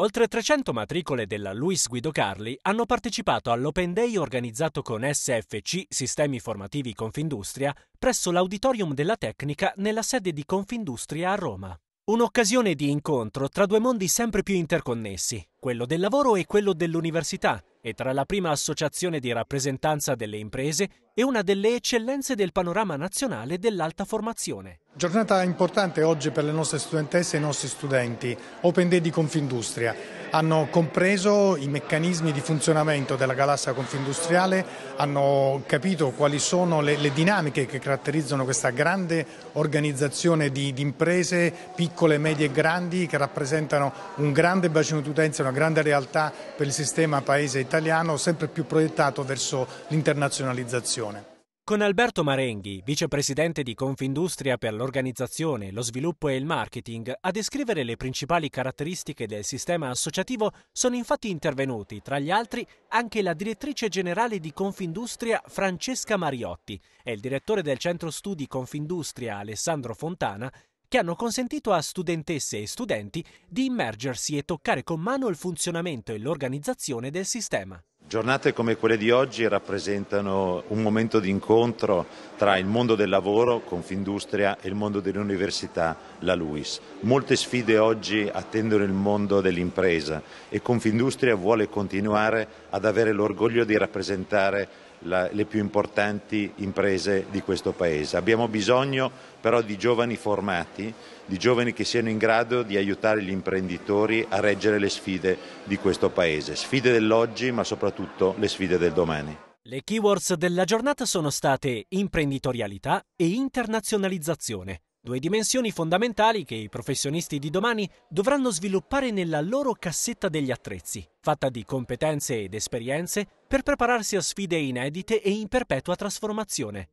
Oltre 300 matricole della Luis Guido Carli hanno partecipato all'Open Day organizzato con SFC Sistemi Formativi Confindustria presso l'Auditorium della Tecnica nella sede di Confindustria a Roma. Un'occasione di incontro tra due mondi sempre più interconnessi, quello del lavoro e quello dell'università, e tra la prima associazione di rappresentanza delle imprese e una delle eccellenze del panorama nazionale dell'alta formazione. Giornata importante oggi per le nostre studentesse e i nostri studenti. Open Day di Confindustria. Hanno compreso i meccanismi di funzionamento della galassia confindustriale, hanno capito quali sono le, le dinamiche che caratterizzano questa grande organizzazione di, di, imprese, piccole, medie e grandi, che rappresentano un grande bacino d'utenza, una grande realtà per il sistema paese italiano, sempre più proiettato verso l'internazionalizzazione. Con Alberto Marenghi, vicepresidente di Confindustria per l'organizzazione, lo sviluppo e il marketing, a descrivere le principali caratteristiche del sistema associativo sono infatti intervenuti, tra gli altri, anche la direttrice generale di Confindustria Francesca Mariotti e il direttore del centro studi Confindustria Alessandro Fontana, che hanno consentito a studentesse e studenti di immergersi e toccare con mano il funzionamento e l'organizzazione del sistema. Giornate come quelle di oggi rappresentano un momento di incontro tra il mondo del lavoro, Confindustria, e il mondo dell'università, la LUIS. Molte sfide oggi attendono il mondo dell'impresa e Confindustria vuole continuare ad avere l'orgoglio di rappresentare la, le più importanti imprese di questo Paese. Abbiamo bisogno però di giovani formati, di giovani che siano in grado di aiutare gli imprenditori a reggere le sfide di questo Paese, sfide dell'oggi ma soprattutto le sfide del domani. Le keywords della giornata sono state imprenditorialità e internazionalizzazione. Due dimensioni fondamentali che i professionisti di domani dovranno sviluppare nella loro cassetta degli attrezzi, fatta di competenze ed esperienze per prepararsi a sfide inedite e in perpetua trasformazione.